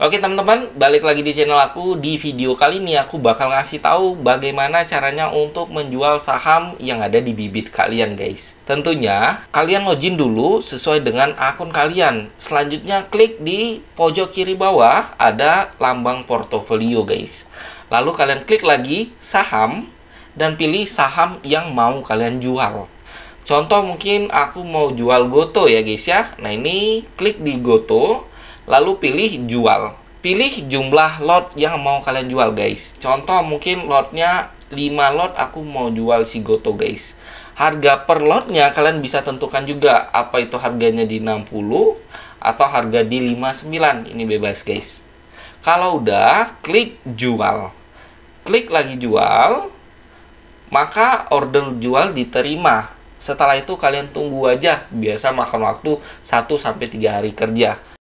Oke teman-teman, balik lagi di channel aku. Di video kali ini aku bakal ngasih tahu bagaimana caranya untuk menjual saham yang ada di bibit kalian guys. Tentunya kalian login dulu sesuai dengan akun kalian. Selanjutnya klik di pojok kiri bawah ada lambang portofolio guys. Lalu kalian klik lagi saham dan pilih saham yang mau kalian jual. Contoh mungkin aku mau jual Goto ya guys ya. Nah ini klik di Goto lalu pilih jual. Pilih jumlah lot yang mau kalian jual guys. Contoh mungkin lotnya 5 lot aku mau jual si Goto guys. Harga per lotnya kalian bisa tentukan juga apa itu harganya di 60 atau harga di 59. Ini bebas guys. Kalau udah klik jual. Klik lagi jual, maka order jual diterima. Setelah itu kalian tunggu aja, biasa makan waktu 1 3 hari kerja.